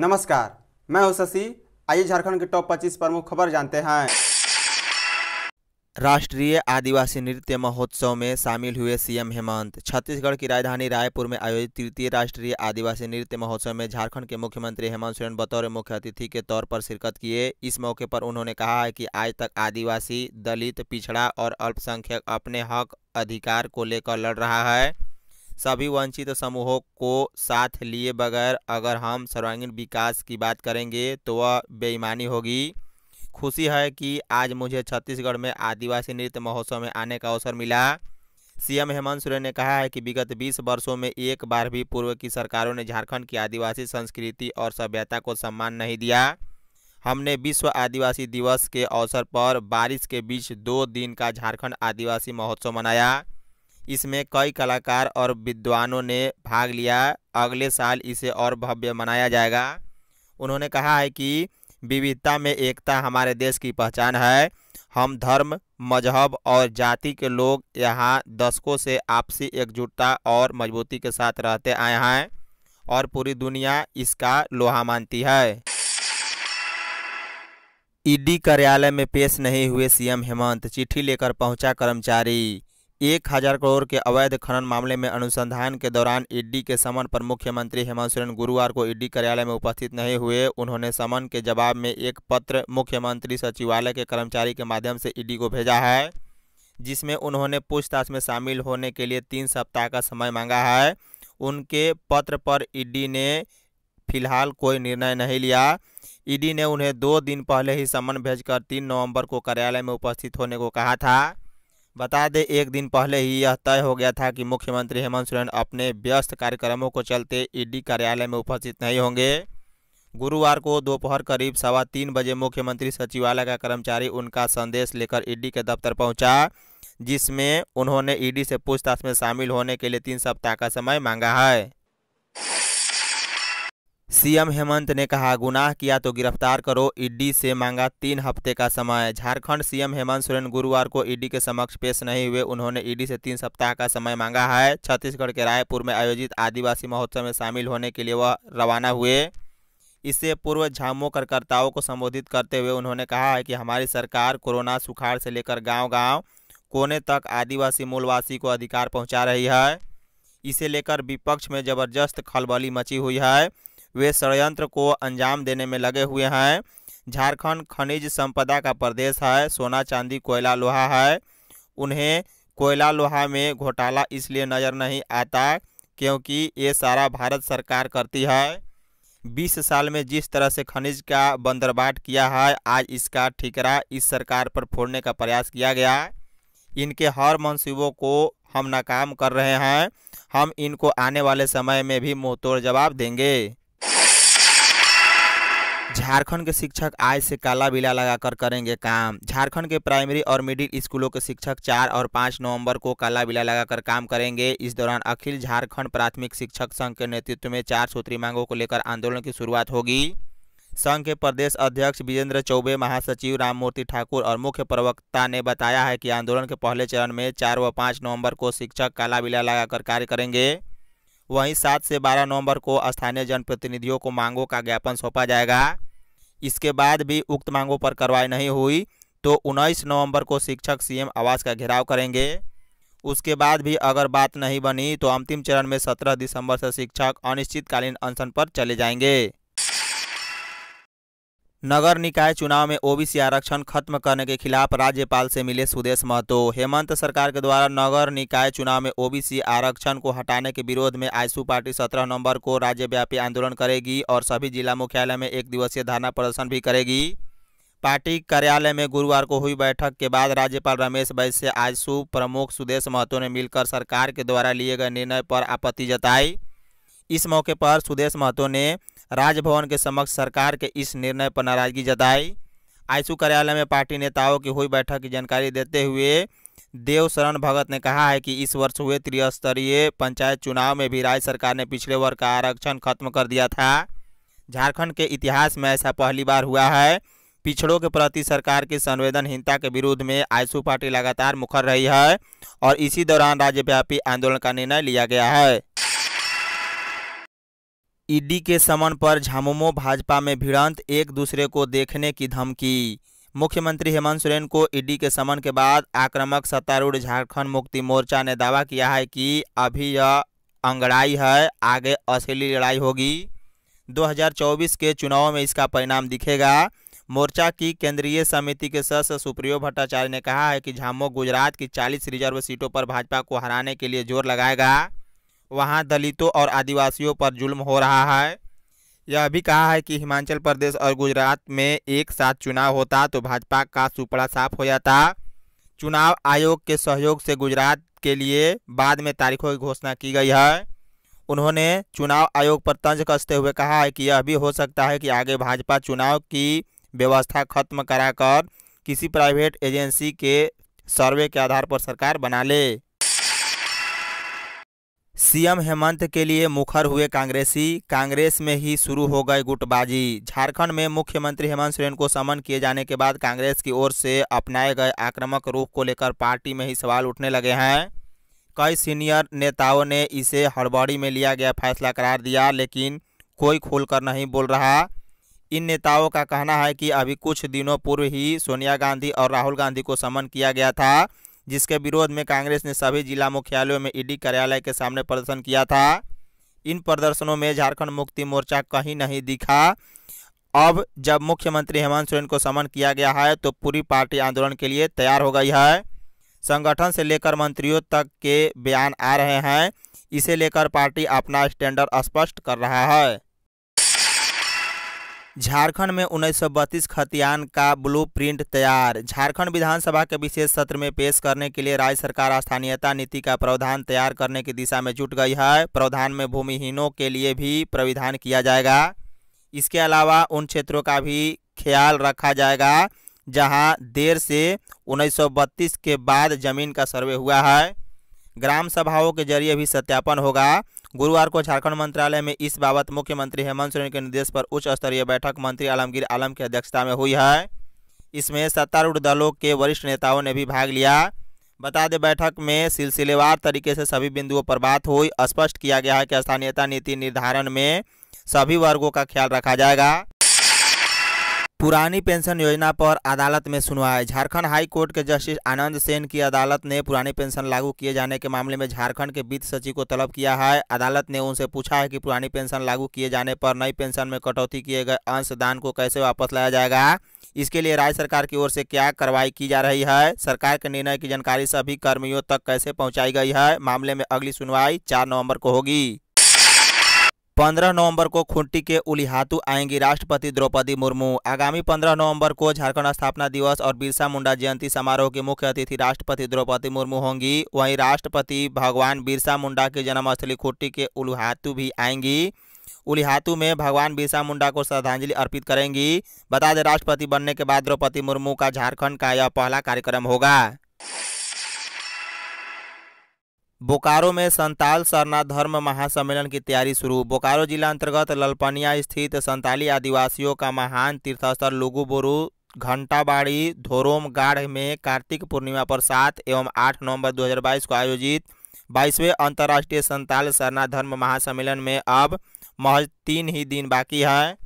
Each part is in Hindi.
नमस्कार मैं हूं शशि आइए झारखंड के टॉप 25 प्रमुख खबर जानते हैं राष्ट्रीय आदिवासी नृत्य महोत्सव में शामिल हुए सीएम हेमंत छत्तीसगढ़ की राजधानी रायपुर में आयोजित तृतीय राष्ट्रीय आदिवासी नृत्य महोत्सव में झारखंड के मुख्यमंत्री हेमंत सोरेन बतौर मुख्य अतिथि के तौर पर शिरकत किए इस मौके पर उन्होंने कहा है कि आज तक आदिवासी दलित पिछड़ा और अल्पसंख्यक अपने हक अधिकार को लेकर लड़ रहा है सभी वंचित समूहों को साथ लिए बगैर अगर हम सर्वांगीण विकास की बात करेंगे तो वह बेईमानी होगी खुशी है कि आज मुझे छत्तीसगढ़ में आदिवासी नृत्य महोत्सव में आने का अवसर मिला सीएम हेमंत सोरेन ने कहा है कि विगत 20 वर्षों में एक बार भी पूर्व की सरकारों ने झारखंड की आदिवासी संस्कृति और सभ्यता को सम्मान नहीं दिया हमने विश्व आदिवासी दिवस के अवसर पर बारिश के बीच दो दिन का झारखंड आदिवासी महोत्सव मनाया इसमें कई कलाकार और विद्वानों ने भाग लिया अगले साल इसे और भव्य मनाया जाएगा उन्होंने कहा है कि विविधता में एकता हमारे देश की पहचान है हम धर्म मजहब और जाति के लोग यहाँ दशकों से आपसी एकजुटता और मजबूती के साथ रहते आए हैं और पूरी दुनिया इसका लोहा मानती है ईडी कार्यालय में पेश नहीं हुए सीएम हेमंत चिट्ठी लेकर पहुंचा कर्मचारी एक हजार करोड़ के अवैध खनन मामले में अनुसंधान के दौरान ईडी के समन पर मुख्यमंत्री हेमंत सोरेन गुरुवार को ईडी कार्यालय में उपस्थित नहीं हुए उन्होंने समन के जवाब में एक पत्र मुख्यमंत्री सचिवालय के कर्मचारी के माध्यम से ईडी को भेजा है जिसमें उन्होंने पूछताछ में शामिल होने के लिए तीन सप्ताह का समय मांगा है उनके पत्र पर ईडी ने फिलहाल कोई निर्णय नहीं लिया ईडी ने उन्हें दो दिन पहले ही समन भेजकर तीन नवंबर को कार्यालय में उपस्थित होने को कहा था बता दें एक दिन पहले ही यह तय हो गया था कि मुख्यमंत्री हेमंत सोरेन अपने व्यस्त कार्यक्रमों को चलते ईडी कार्यालय में उपस्थित नहीं होंगे गुरुवार को दोपहर करीब सवा तीन बजे मुख्यमंत्री सचिवालय का कर्मचारी उनका संदेश लेकर ईडी के दफ्तर पहुंचा जिसमें उन्होंने ईडी से पूछताछ में शामिल होने के लिए तीन सप्ताह का समय मांगा है सीएम हेमंत ने कहा गुनाह किया तो गिरफ्तार करो ईडी से मांगा तीन हफ्ते का समय झारखंड सीएम हेमंत सोरेन गुरुवार को ईडी के समक्ष पेश नहीं हुए उन्होंने ईडी से तीन सप्ताह का समय मांगा है छत्तीसगढ़ के रायपुर में आयोजित आदिवासी महोत्सव में शामिल होने के लिए वह रवाना हुए इससे पूर्व झामो कार्यकर्ताओं को संबोधित करते हुए उन्होंने कहा है कि हमारी सरकार कोरोना सुखाड़ से लेकर गाँव-गाँव कोने तक आदिवासी मूलवासी को अधिकार पहुँचा रही है इसे लेकर विपक्ष में जबरदस्त खलबली मची हुई है वे षडयंत्र को अंजाम देने में लगे हुए हैं झारखंड खनिज संपदा का प्रदेश है सोना चांदी कोयला लोहा है उन्हें कोयला लोहा में घोटाला इसलिए नज़र नहीं आता क्योंकि ये सारा भारत सरकार करती है बीस साल में जिस तरह से खनिज का बंदरबाट किया है आज इसका ठिकरा इस सरकार पर फोड़ने का प्रयास किया गया इनके हर मनसूबों को हम नाकाम कर रहे हैं हम इनको आने वाले समय में भी मुँह तोड़ जवाब देंगे झारखंड के शिक्षक आज से काला बिला लगाकर करेंगे काम झारखंड के प्राइमरी और मिडिल स्कूलों के शिक्षक चार और पाँच नवंबर को काला बिला लगाकर काम करेंगे इस दौरान अखिल झारखंड प्राथमिक शिक्षक संघ के नेतृत्व में चार सूत्री मांगों को लेकर आंदोलन की शुरुआत होगी संघ के प्रदेश अध्यक्ष विजेंद्र चौबे महासचिव राममूर्ति ठाकुर और मुख्य प्रवक्ता ने बताया है कि आंदोलन के पहले चरण में चार व पाँच नवंबर को शिक्षक काला बिला लगाकर कार्य करेंगे वहीं सात से बारह नवंबर को स्थानीय जनप्रतिनिधियों को मांगों का ज्ञापन सौंपा जाएगा इसके बाद भी उक्त मांगों पर कार्रवाई नहीं हुई तो उन्नीस नवंबर को शिक्षक सीएम आवास का घेराव करेंगे उसके बाद भी अगर बात नहीं बनी तो अंतिम चरण में 17 दिसंबर से शिक्षक अनिश्चितकालीन अनशन पर चले जाएंगे नगर निकाय चुनाव में ओबीसी आरक्षण खत्म करने के खिलाफ राज्यपाल से मिले सुदेश महतो हेमंत सरकार के द्वारा नगर निकाय चुनाव में ओबीसी आरक्षण को हटाने के विरोध में आईसू पार्टी 17 नवंबर को राज्यव्यापी आंदोलन करेगी और सभी जिला मुख्यालय में एक दिवसीय धरना प्रदर्शन भी करेगी पार्टी कार्यालय में गुरुवार को हुई बैठक के बाद राज्यपाल रमेश बैस से आजसू प्रमुख सुदेश महतो ने मिलकर सरकार के द्वारा लिए गए निर्णय पर आपत्ति जताई इस मौके पर सुदेश महतो ने राजभवन के समक्ष सरकार के इस निर्णय पर नाराजगी जताई आईसू कार्यालय में पार्टी नेताओं की हुई बैठक की जानकारी देते हुए देव शरण भगत ने कहा है कि इस वर्ष हुए त्रिस्तरीय पंचायत चुनाव में भी राज्य सरकार ने पिछले वर्ग का आरक्षण खत्म कर दिया था झारखंड के इतिहास में ऐसा पहली बार हुआ है पिछड़ों के प्रति सरकार की संवेदनहीनता के विरोध में आईसू पार्टी लगातार मुखर रही है और इसी दौरान राज्यव्यापी आंदोलन का निर्णय लिया गया है ईडी के समन पर झामुमो भाजपा में भिड़ंत एक दूसरे को देखने की धमकी मुख्यमंत्री हेमंत सोरेन को ईडी के समन के बाद आक्रामक सत्तारूढ़ झारखंड मुक्ति मोर्चा ने दावा किया है कि अभी यह अंगड़ाई है आगे असली लड़ाई होगी 2024 के चुनाव में इसका परिणाम दिखेगा मोर्चा की केंद्रीय समिति के सदस्य सुप्रियो भट्टाचार्य ने कहा है कि झामो गुजरात की 40 रिजर्व सीटों पर भाजपा को हराने के लिए जोर लगाएगा वहाँ दलितों और आदिवासियों पर जुल्म हो रहा है यह भी कहा है कि हिमाचल प्रदेश और गुजरात में एक साथ चुनाव होता तो भाजपा का सुपड़ा साफ हो जाता चुनाव आयोग के सहयोग से गुजरात के लिए बाद में तारीखों की घोषणा की गई है उन्होंने चुनाव आयोग पर तंज कसते हुए कहा है कि यह भी हो सकता है कि आगे भाजपा चुनाव की व्यवस्था खत्म कराकर किसी प्राइवेट एजेंसी के सर्वे के आधार पर सरकार बना ले सीएम हेमंत के लिए मुखर हुए कांग्रेसी कांग्रेस में ही शुरू हो गए गुटबाजी झारखंड में मुख्यमंत्री हेमंत सोरेन को समन किए जाने के बाद कांग्रेस की ओर से अपनाए गए आक्रामक रूख को लेकर पार्टी में ही सवाल उठने लगे हैं कई सीनियर नेताओं ने इसे हड़बड़ी में लिया गया फैसला करार दिया लेकिन कोई खोलकर नहीं बोल रहा इन नेताओं का कहना है कि अभी कुछ दिनों पूर्व ही सोनिया गांधी और राहुल गांधी को समन किया गया था जिसके विरोध में कांग्रेस ने सभी जिला मुख्यालयों में ईडी कार्यालय के सामने प्रदर्शन किया था इन प्रदर्शनों में झारखंड मुक्ति मोर्चा कहीं नहीं दिखा अब जब मुख्यमंत्री हेमंत सोरेन को समन किया गया है तो पूरी पार्टी आंदोलन के लिए तैयार हो गई है संगठन से लेकर मंत्रियों तक के बयान आ रहे हैं इसे लेकर पार्टी अपना स्टैंडर्ड स्पष्ट कर रहा है झारखंड में उन्नीस खतियान का ब्लूप्रिंट तैयार झारखंड विधानसभा के विशेष सत्र में पेश करने के लिए राज्य सरकार स्थानीयता नीति का प्रावधान तैयार करने की दिशा में जुट गई है प्रावधान में भूमिहीनों के लिए भी प्रविधान किया जाएगा इसके अलावा उन क्षेत्रों का भी ख्याल रखा जाएगा जहां देर से उन्नीस के बाद जमीन का सर्वे हुआ है ग्राम सभाओं के जरिए भी सत्यापन होगा गुरुवार को झारखंड मंत्रालय में इस बाबत मुख्यमंत्री हेमंत सोरेन के निर्देश पर उच्च स्तरीय बैठक मंत्री आलमगीर आलम की अध्यक्षता में हुई है इसमें सत्तारूढ़ दलों के वरिष्ठ नेताओं ने भी भाग लिया बता दें बैठक में सिलसिलेवार तरीके से सभी बिंदुओं पर बात हुई स्पष्ट किया गया है कि स्थानीयता नीति निर्धारण में सभी वर्गों का ख्याल रखा जाएगा पुरानी पेंशन योजना पर अदालत में सुनवाई झारखंड हाई कोर्ट के जस्टिस आनंद सेन की अदालत ने पुरानी पेंशन लागू किए जाने के मामले में झारखंड के वित्त सचिव को तलब किया है अदालत ने उनसे पूछा है कि पुरानी पेंशन लागू किए जाने पर नई पेंशन में कटौती किए गए अंशदान को कैसे वापस लाया जाएगा इसके लिए राज्य सरकार की ओर से क्या कार्रवाई की जा रही है सरकार के निर्णय की जानकारी सभी कर्मियों तक कैसे पहुँचाई गई है मामले में अगली सुनवाई चार नवम्बर को होगी पंद्रह नवंबर को खुंटी के उलिहातु आएंगी राष्ट्रपति द्रौपदी मुर्मू आगामी पंद्रह नवंबर को झारखंड स्थापना दिवस और बिरसा मुंडा जयंती समारोह के मुख्य अतिथि राष्ट्रपति द्रौपदी मुर्मू होंगी वहीं राष्ट्रपति भगवान बिरसा मुंडा की जन्मस्थली खुंटी के उलिहातु भी आएंगी उलिहातू में भगवान बिरसा मुंडा को श्रद्धांजलि अर्पित करेंगी बता दें राष्ट्रपति बनने के बाद द्रौपदी मुर्मू का झारखंड का यह पहला कार्यक्रम होगा बोकारो में संताल सरना धर्म महासम्मेलन की तैयारी शुरू बोकारो जिला अंतर्गत ललपनिया स्थित संताली आदिवासियों का महान तीर्थस्थल लुगुबोरू घंटाबाड़ी धोरोम गाढ़ में कार्तिक पूर्णिमा पर सात एवं आठ नवंबर 2022 को आयोजित बाईसवें अंतर्राष्ट्रीय संताल सरना धर्म महासम्मेलन में अब महज तीन ही दिन बाकी है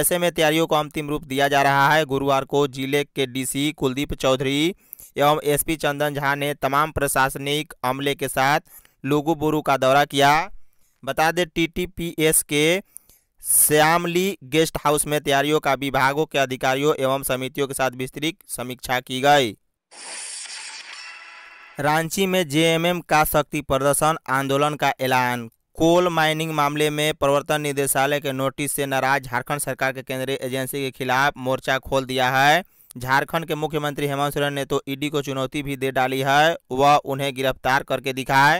ऐसे में तैयारियों को अंतिम रूप दिया जा रहा है गुरुवार को जिले के डीसी कुलदीप चौधरी एवं एसपी चंदन झा ने तमाम प्रशासनिक अमले के साथ लुगुबुरु का दौरा किया बता दें टीटीपीएस के श्यामली गेस्ट हाउस में तैयारियों का विभागों के अधिकारियों एवं समितियों के साथ विस्तृत समीक्षा की गई रांची में जेएमएम का शक्ति प्रदर्शन आंदोलन का ऐलान कोल माइनिंग मामले में प्रवर्तन निदेशालय के नोटिस से नाराज झारखंड सरकार के केंद्रीय एजेंसी के खिलाफ मोर्चा खोल दिया है झारखंड के मुख्यमंत्री हेमंत सोरेन ने तो ईडी को चुनौती भी दे डाली है वह उन्हें गिरफ्तार करके दिखाए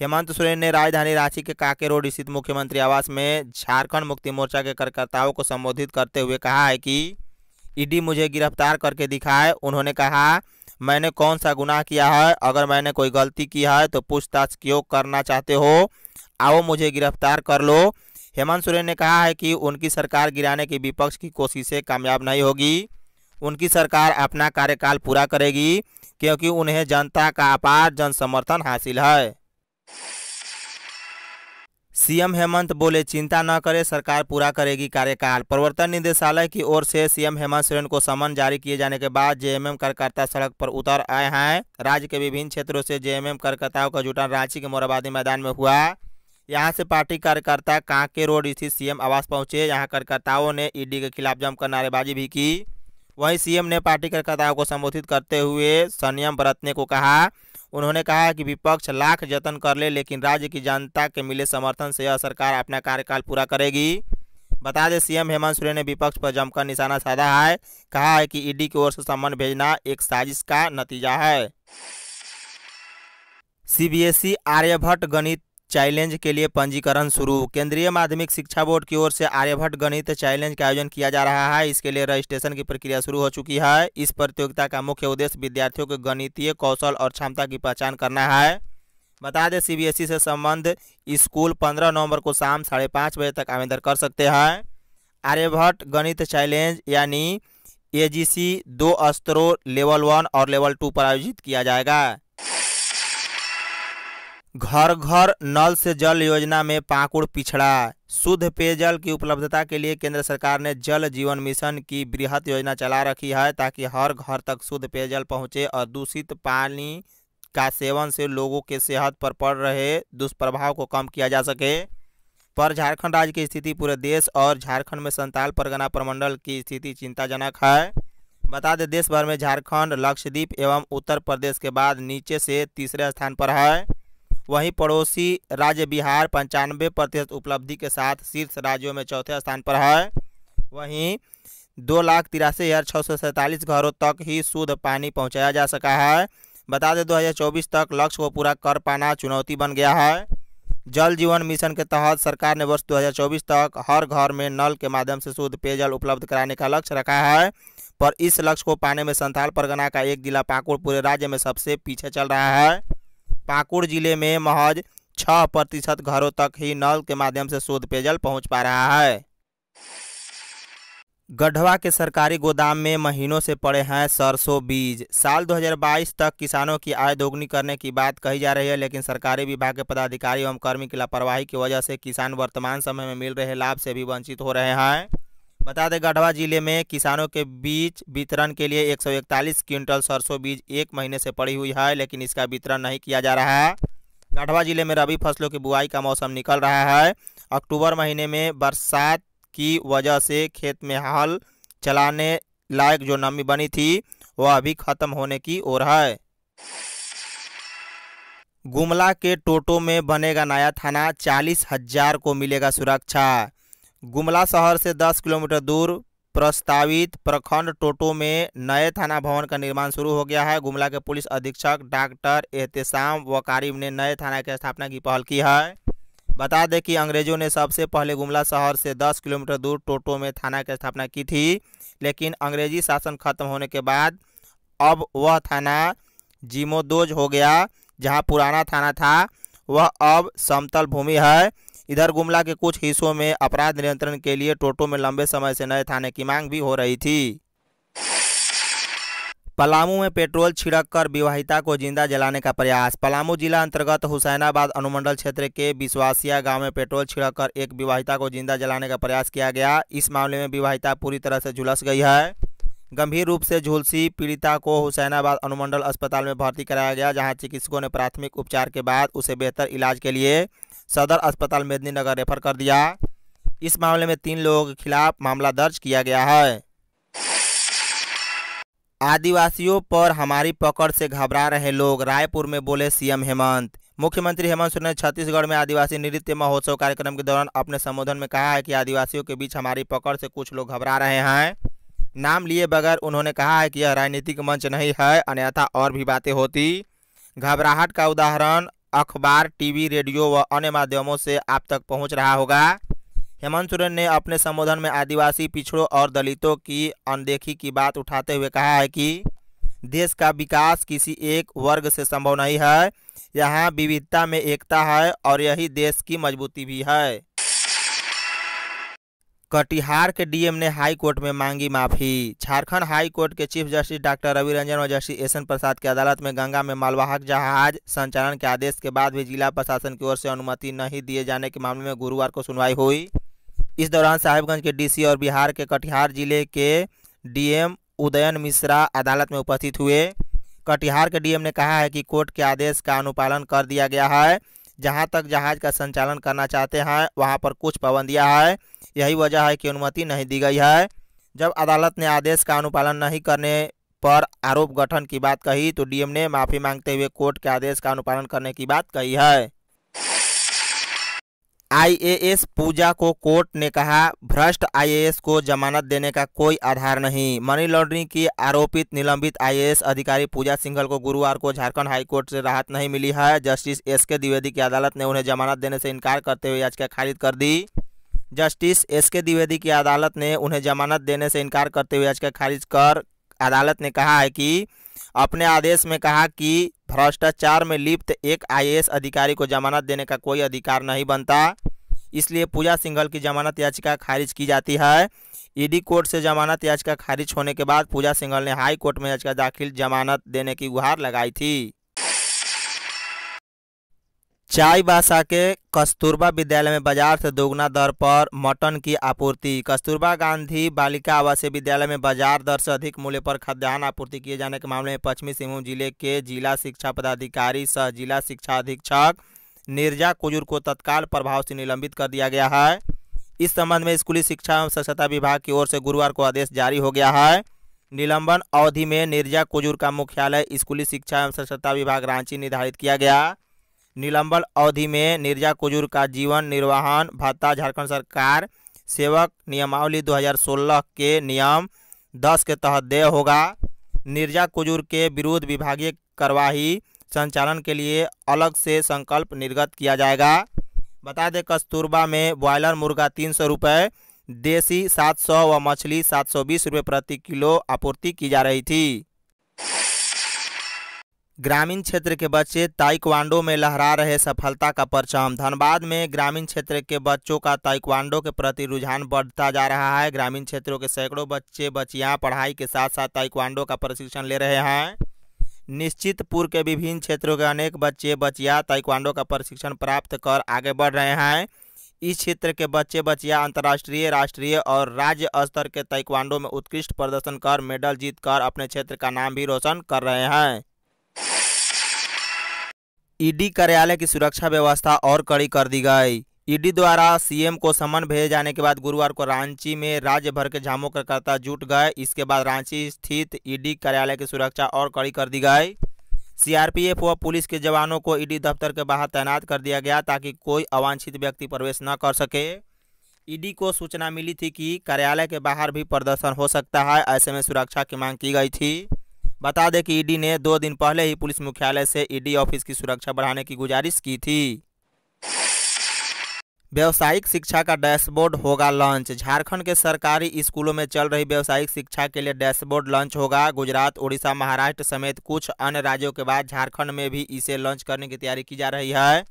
हेमंत सोरेन ने राजधानी रांची के काके रोड स्थित मुख्यमंत्री आवास में झारखंड मुक्ति मोर्चा के कार्यकर्ताओं को संबोधित करते हुए कहा है कि ईडी मुझे गिरफ्तार करके दिखाए उन्होंने कहा मैंने कौन सा गुनाह किया है अगर मैंने कोई गलती की है तो पूछताछ क्यों करना चाहते हो आओ मुझे गिरफ्तार कर लो हेमंत सोरेन ने कहा है कि उनकी सरकार गिराने की विपक्ष की कोशिशें कामयाब नहीं होगी उनकी सरकार अपना कार्यकाल पूरा करेगी क्योंकि उन्हें जनता का अपार जन समर्थन हासिल है सीएम हेमंत बोले चिंता न करें सरकार पूरा करेगी कार्यकाल प्रवर्तन निदेशालय की ओर से सीएम हेमंत सोरेन को समन जारी किए जाने के बाद जेएमएम कार्यकर्ता सड़क पर उतर आए हैं राज्य के विभिन्न क्षेत्रों से जेएमएम कार्यकर्ताओं का जुटान रांची के मोराबादी मैदान में हुआ यहां से पार्टी कार्यकर्ता कांके रोड स्थित सीएम आवास पहुंचे यहाँ कार्यकर्ताओं ने ईडी के खिलाफ जमकर नारेबाजी भी की वहीं सीएम ने पार्टी कार्यकर्ताओं को संबोधित करते हुए संयम बरतने को कहा उन्होंने कहा कि विपक्ष लाख जतन कर ले लेकिन राज्य की जनता के मिले समर्थन से यह सरकार अपना कार्यकाल पूरा करेगी बता दें सीएम हेमंत सोरेन ने विपक्ष पर जमकर निशाना साधा है कहा है कि ईडी की ओर से सम्मान भेजना एक साजिश का नतीजा है सीबीएसई आर्यभट्ट गणित चैलेंज के लिए पंजीकरण शुरू केंद्रीय माध्यमिक शिक्षा बोर्ड की ओर से आर्यभट्ट गणित चैलेंज का आयोजन किया जा रहा है इसके लिए रजिस्ट्रेशन की प्रक्रिया शुरू हो चुकी है इस प्रतियोगिता का मुख्य उद्देश्य विद्यार्थियों के गणितीय कौशल और क्षमता की पहचान करना है बता दें सी से संबंध स्कूल पंद्रह नवम्बर को शाम साढ़े पाँच बजे तक आवेदन कर सकते हैं आर्यभट्ट गणित चैलेंज यानी ए दो स्तरों लेवल वन और लेवल टू पर आयोजित किया जाएगा घर घर नल से जल योजना में पाकुड़ पिछड़ा शुद्ध पेयजल की उपलब्धता के लिए केंद्र सरकार ने जल जीवन मिशन की बृहद योजना चला रखी है ताकि हर घर तक शुद्ध पेयजल पहुंचे और दूषित पानी का सेवन से लोगों के सेहत पर पड़ रहे दुष्प्रभाव को कम किया जा सके पर झारखंड राज्य की स्थिति पूरे देश और झारखंड में संताल परगना प्रमंडल की स्थिति चिंताजनक है बता दें देश भर में झारखंड लक्षद्वीप एवं उत्तर प्रदेश के बाद नीचे से तीसरे स्थान पर है वहीं पड़ोसी राज्य बिहार पंचानवे प्रतिशत उपलब्धि के साथ शीर्ष राज्यों में चौथे स्थान पर है वहीं दो लाख तिरासी हज़ार छः सौ सैंतालीस घरों तक ही शुद्ध पानी पहुंचाया जा सका है बता दें 2024 तक लक्ष्य को पूरा कर पाना चुनौती बन गया है जल जीवन मिशन के तहत सरकार ने वर्ष 2024 तक हर घर में नल के माध्यम से शुद्ध पेयजल उपलब्ध कराने का लक्ष्य रखा है पर इस लक्ष्य को पाने में संथाल परगना का एक जिला पाकुड़ पूरे राज्य में सबसे पीछे चल रहा है पाकुड़ जिले में महज छः प्रतिशत घरों तक ही नल के माध्यम से शुद्ध पेयजल पहुंच पा रहा है गढ़वा के सरकारी गोदाम में महीनों से पड़े हैं सरसों बीज साल 2022 तक किसानों की आय दोगुनी करने की बात कही जा रही है लेकिन सरकारी विभाग के पदाधिकारी एवं कर्मी की लापरवाही की वजह से किसान वर्तमान समय में मिल रहे लाभ से भी वंचित हो रहे हैं बता दें गढ़वा जिले में किसानों के बीच वितरण के लिए 141 क्विंटल सरसों बीज एक महीने से पड़ी हुई है लेकिन इसका वितरण नहीं किया जा रहा है गढ़वा जिले में रबी फसलों की बुआई का मौसम निकल रहा है अक्टूबर महीने में बरसात की वजह से खेत में हल चलाने लायक जो नमी बनी थी वह अभी खत्म होने की ओर है गुमला के टोटो में बनेगा नया थाना चालीस हजार को मिलेगा सुरक्षा गुमला शहर से 10 किलोमीटर दूर प्रस्तावित प्रखंड टोटो में नए थाना भवन का निर्माण शुरू हो गया है गुमला के पुलिस अधीक्षक डॉक्टर एहतसाम वकारिम ने नए थाना की स्थापना की पहल की है बता दें कि अंग्रेजों ने सबसे पहले गुमला शहर से 10 किलोमीटर दूर टोटो में थाना की स्थापना की थी लेकिन अंग्रेजी शासन खत्म होने के बाद अब वह थाना जीमोदोज हो गया जहाँ पुराना थाना था वह अब समतल भूमि है इधर गुमला के कुछ हिस्सों में अपराध नियंत्रण के लिए टोटो में लंबे समय से नए थाने की मांग भी हो रही थी पलामू में पेट्रोल छिड़क कर विवाहिता को जिंदा जलाने का प्रयास पलामू जिला अंतर्गत हुसैनाबाद अनुमंडल क्षेत्र के विश्वासिया गांव में पेट्रोल छिड़क कर एक विवाहिता को जिंदा जलाने का प्रयास किया गया इस मामले में विवाहिता पूरी तरह से झुलस गई है गंभीर रूप से झुलसी पीड़िता को हुसैनाबाद अनुमंडल अस्पताल में भर्ती कराया गया जहाँ चिकित्सकों ने प्राथमिक उपचार के बाद उसे बेहतर इलाज के लिए सदर अस्पताल मेदिनीनगर रेफर कर दिया इस मामले में तीन लोगों के खिलाफ मामला दर्ज किया गया है आदिवासियों पर हमारी पकड़ से घबरा रहे लोग रायपुर में बोले सीएम हेमंत मुख्यमंत्री हेमंत सोरेन ने छत्तीसगढ़ में आदिवासी नृत्य महोत्सव कार्यक्रम के दौरान अपने संबोधन में कहा है कि आदिवासियों के बीच हमारी पकड़ से कुछ लोग घबरा रहे हैं नाम लिए बगैर उन्होंने कहा है कि यह राजनीतिक मंच नहीं है अन्यथा और भी बातें होती घबराहट का उदाहरण अखबार टीवी रेडियो व अन्य माध्यमों से आप तक पहुंच रहा होगा हेमंत सोरेन ने अपने संबोधन में आदिवासी पिछड़ों और दलितों की अनदेखी की बात उठाते हुए कहा है कि देश का विकास किसी एक वर्ग से संभव नहीं है यहाँ विविधता में एकता है और यही देश की मजबूती भी है कटिहार के डीएम ने हाई कोर्ट में मांगी माफी झारखंड हाई कोर्ट के chief justice doctor Ravi Ranjan और जस्टिस एस एन प्रसाद की अदालत में गंगा में मालवाहक जहाज संचालन के आदेश के बाद भी जिला प्रशासन की ओर से अनुमति नहीं दिए जाने के मामले में गुरुवार को सुनवाई हुई इस दौरान साहिबगंज के डीसी और बिहार के कटिहार जिले के डीएम उदयन मिश्रा अदालत में उपस्थित हुए कटिहार के डीएम ने कहा है कि कोर्ट के आदेश का अनुपालन कर दिया गया है जहाँ तक जहाज का संचालन करना चाहते हैं वहाँ पर कुछ पाबंदियाँ हैं यही वजह है कि अनुमति नहीं दी गई है जब अदालत ने आदेश का अनुपालन नहीं करने पर आरोप गठन की बात कही तो डीएम ने माफी मांगते हुए कोर्ट के आदेश का अनुपालन करने की बात कही है आईएएस पूजा को कोर्ट ने कहा भ्रष्ट आईएएस को जमानत देने का कोई आधार नहीं मनी लॉन्ड्रिंग की आरोपित निलंबित आईएएस अधिकारी पूजा सिंघल को गुरुवार को झारखंड हाईकोर्ट से राहत नहीं मिली है जस्टिस एस के द्विवेदी की अदालत ने उन्हें जमानत देने से इनकार करते हुए याचिका खारिज कर दी जस्टिस एस के द्विवेदी की अदालत ने उन्हें जमानत देने से इनकार करते हुए याचिका खारिज कर अदालत ने कहा है कि अपने आदेश में कहा कि भ्रष्टाचार में लिप्त एक आईएएस अधिकारी को जमानत देने का कोई अधिकार नहीं बनता इसलिए पूजा सिंघल की जमानत याचिका खारिज की जाती है ईडी कोर्ट से जमानत याचिका खारिज होने के बाद पूजा सिंघल ने हाई कोर्ट में याचिका दाखिल जमानत देने की गुहार लगाई थी चाईबासा के कस्तूरबा विद्यालय में बाजार से दोगुना दर पर मटन की आपूर्ति कस्तूरबा गांधी बालिका आवासीय विद्यालय में बाजार दर से अधिक मूल्य पर खाद्यान्न आपूर्ति किए जाने के मामले में पश्चिमी सिंहभूम जिले के जिला शिक्षा पदाधिकारी सह जिला शिक्षा अधीक्षक निर्जा कुजुर को तत्काल प्रभाव से निलंबित कर दिया गया है इस संबंध में स्कूली शिक्षा एवं स्वच्छता विभाग की ओर से गुरुवार को आदेश जारी हो गया है निलंबन अवधि में निर्जा कुजुर का मुख्यालय स्कूली शिक्षा एवं स्वच्छता विभाग रांची निर्धारित किया गया निलंबन अवधि में निर्जा कुजूर का जीवन निर्वाहन भत्ता झारखंड सरकार सेवक नियमावली 2016 के नियम 10 के तहत देय होगा निर्जा कुजूर के विरुद्ध विभागीय कार्यवाही संचालन के लिए अलग से संकल्प निर्गत किया जाएगा बता दें कस्तूरबा में बॉयलर मुर्गा तीन सौ रुपये देसी सात सौ व मछली सात सौ बीस रुपये प्रति किलो आपूर्ति की जा रही थी ग्रामीण क्षेत्र के बच्चे ताइक्वांडो में लहरा रहे सफलता का परचम धनबाद में ग्रामीण क्षेत्र के बच्चों का ताइक्वांडो के प्रति रुझान बढ़ता जा रहा है ग्रामीण क्षेत्रों के सैकड़ों बच्चे बच्चियां पढ़ाई के साथ साथ ताइक्वांडो का प्रशिक्षण ले रहे हैं निश्चितपुर के विभिन्न क्षेत्रों के अनेक बच्चे बचिया ताइक्वांडो का प्रशिक्षण प्राप्त कर आगे बढ़ रहे हैं इस क्षेत्र के बच्चे बचिया अंतर्राष्ट्रीय राष्ट्रीय और राज्य स्तर के ताइक्वांडो में उत्कृष्ट प्रदर्शन कर मेडल जीतकर अपने क्षेत्र का नाम भी रोशन कर रहे हैं ईडी कार्यालय की सुरक्षा व्यवस्था और कड़ी कर दी गई ईडी द्वारा सीएम को समन भेजे जाने के बाद गुरुवार को रांची में राज्य भर के कार्यकर्ता जुट गए इसके बाद रांची स्थित ईडी कार्यालय की सुरक्षा और कड़ी कर दी गई सीआरपीएफ व पुलिस के जवानों को ईडी दफ्तर के बाहर तैनात कर दिया गया ताकि कोई अवांछित व्यक्ति प्रवेश न कर सके ईडी को सूचना मिली थी कि कार्यालय के बाहर भी प्रदर्शन हो सकता है ऐसे में सुरक्षा की मांग की गई थी बता दें कि ईडी ने दो दिन पहले ही पुलिस मुख्यालय से ईडी ऑफिस की सुरक्षा बढ़ाने की गुजारिश की थी व्यावसायिक शिक्षा का डैशबोर्ड होगा लॉन्च झारखंड के सरकारी स्कूलों में चल रही व्यावसायिक शिक्षा के लिए डैशबोर्ड लॉन्च होगा गुजरात उड़ीसा महाराष्ट्र समेत कुछ अन्य राज्यों के बाद झारखंड में भी इसे लॉन्च करने की तैयारी की जा रही है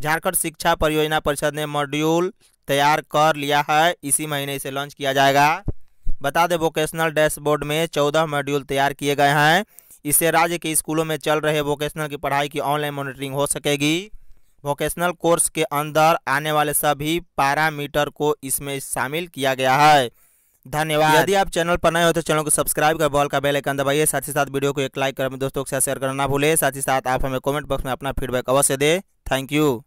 झारखंड शिक्षा परियोजना परिषद ने मॉड्यूल तैयार कर लिया है इसी महीने इसे लॉन्च किया जाएगा बता दें वोकेशनल डैशबोर्ड में चौदह मॉड्यूल तैयार किए गए हैं इससे राज्य के स्कूलों में चल रहे वोकेशनल की पढ़ाई की ऑनलाइन मॉनिटरिंग हो सकेगी वोकेशनल कोर्स के अंदर आने वाले सभी पैरामीटर को इसमें शामिल किया गया है धन्यवाद यदि आप चैनल पर नए हो तो चैनल को सब्सक्राइब कर बॉल का बेल आइकन दबाइए साथ ही साथ वीडियो को एक लाइक कर दोस्तों के साथ शेयर करना ना भूलें साथ ही साथ आप हमें कमेंट बॉक्स में अपना फीडबैक अवश्य दें थैंक यू